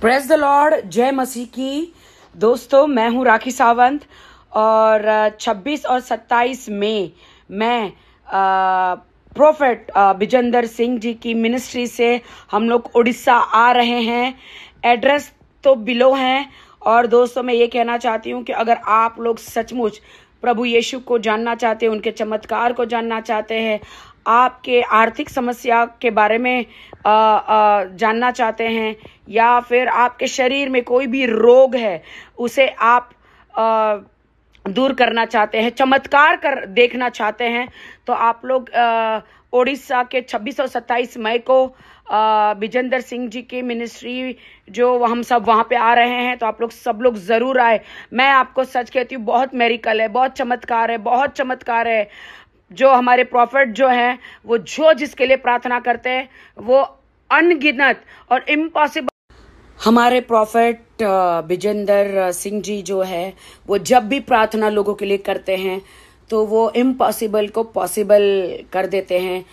press the Lord जय मसीह की दोस्तों मैं हूं राखी सावंत और 26 और 27 मई मैं प्रोफेट बिजेंदर सिंह जी की मिनिस्ट्री से हम लोग उड़ीसा आ रहे हैं एड्रेस तो बिलो हैं और दोस्तों मैं ये कहना चाहती हूँ कि अगर आप लोग सचमुच प्रभु यीशु को जानना चाहते हैं उनके चमत्कार को जानना चाहते हैं आपके आर्थिक समस्या के बारे में आ, आ, जानना चाहते हैं या फिर आपके शरीर में कोई भी रोग है उसे आप आ, दूर करना चाहते हैं चमत्कार कर देखना चाहते हैं तो आप लोग ओडिशा के 26 और 27 मई को विजेंद्र सिंह जी की मिनिस्ट्री जो हम सब वहाँ पे आ रहे हैं तो आप लोग सब लोग ज़रूर आए मैं आपको सच कहती हूँ बहुत मेरिकल है बहुत चमत्कार है बहुत चमत्कार है जो हमारे प्रॉफिट जो हैं वो जो जिसके लिए प्रार्थना करते हैं वो अनगिनत और इम्पॉसिबल हमारे प्रॉफिट विजेंदर सिंह जी जो है वो जब भी प्रार्थना लोगों के लिए करते हैं तो वो इम्पॉसिबल को पॉसिबल कर देते हैं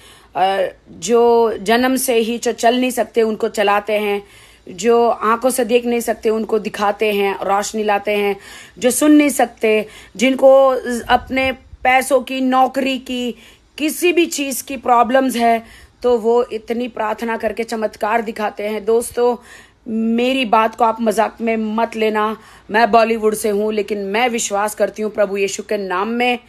जो जन्म से ही जो चल नहीं सकते उनको चलाते हैं जो आंखों से देख नहीं सकते उनको दिखाते हैं रोशनी लाते हैं जो सुन नहीं सकते जिनको अपने पैसों की नौकरी की किसी भी चीज़ की प्रॉब्लम्स है तो वो इतनी प्रार्थना करके चमत्कार दिखाते हैं दोस्तों मेरी बात को आप मजाक में मत लेना मैं बॉलीवुड से हूँ लेकिन मैं विश्वास करती हूँ प्रभु यीशु के नाम में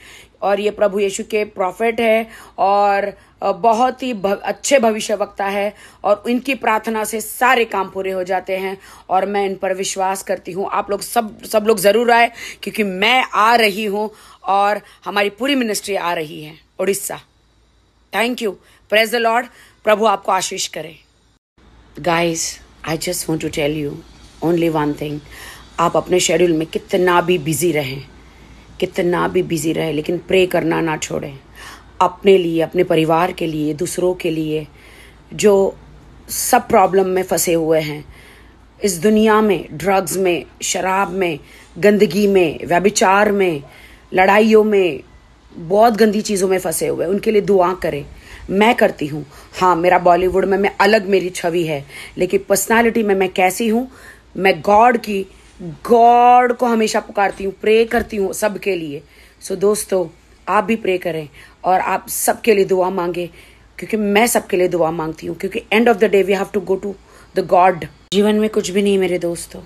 और ये प्रभु यीशु के प्रॉफिट है और बहुत ही भव, अच्छे भविष्य वक्ता है और इनकी प्रार्थना से सारे काम पूरे हो जाते हैं और मैं इन पर विश्वास करती हूँ आप लोग सब सब लोग ज़रूर आए क्योंकि मैं आ रही हूँ और हमारी पूरी मिनिस्ट्री आ रही है Orissa thank you praise the Lord प्रभु आपको आशीष करे guys I just want to tell you only one thing आप अपने शेड्यूल में कितना भी बिजी रहें कितना भी बिजी रहे लेकिन प्रे करना ना छोड़ें अपने लिए अपने परिवार के लिए दूसरों के लिए जो सब प्रॉब्लम में फंसे हुए हैं इस दुनिया में ड्रग्स में शराब में गंदगी में व्यभिचार में लड़ाइयों में बहुत गंदी चीज़ों में फंसे हुए उनके लिए दुआ करें मैं करती हूँ हाँ मेरा बॉलीवुड में मैं अलग मेरी छवि है लेकिन पर्सनालिटी में मैं कैसी हूँ मैं गॉड की गॉड को हमेशा पुकारती हूँ प्रे करती हूँ सबके लिए सो so, दोस्तों आप भी प्रे करें और आप सबके लिए दुआ मांगे क्योंकि मैं सबके लिए दुआ मांगती हूँ क्योंकि end of the day we have to go to the God जीवन में कुछ भी नहीं मेरे दोस्तों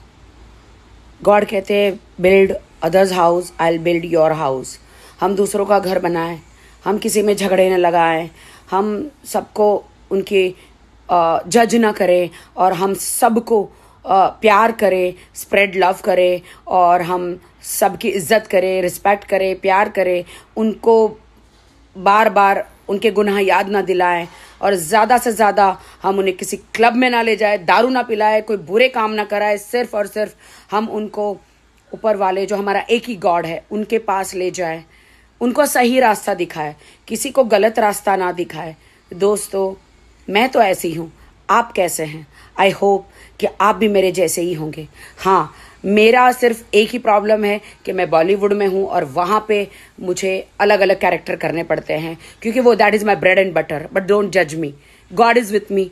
गॉड कहते हैं build others house I build your house हम दूसरों का घर बनाएं हम किसी में झगड़े न लगाएं हम सबको उनके जज ना करें और हम सबको प्यार करें स्प्रेड लव करें और हम सबकी इज्जत करें रिस्पेक्ट करें प्यार करें उनको बार बार उनके गुनाह याद ना दिलाएं और ज़्यादा से ज़्यादा हम उन्हें किसी क्लब में ना ले जाए दारू ना पिलाए कोई बुरे काम ना कराए सिर्फ और सिर्फ हम उनको ऊपर वाले जो हमारा एक ही गॉड है उनके पास ले जाए उनको सही रास्ता दिखाए किसी को गलत रास्ता ना दिखाए दोस्तों मैं तो ऐसी हूँ आप कैसे हैं आई होप कि आप भी मेरे जैसे ही होंगे हाँ मेरा सिर्फ एक ही प्रॉब्लम है कि मैं बॉलीवुड में हूँ और वहाँ पे मुझे अलग अलग कैरेक्टर करने पड़ते हैं क्योंकि वो that is my bread and butter but don't जज me God is with me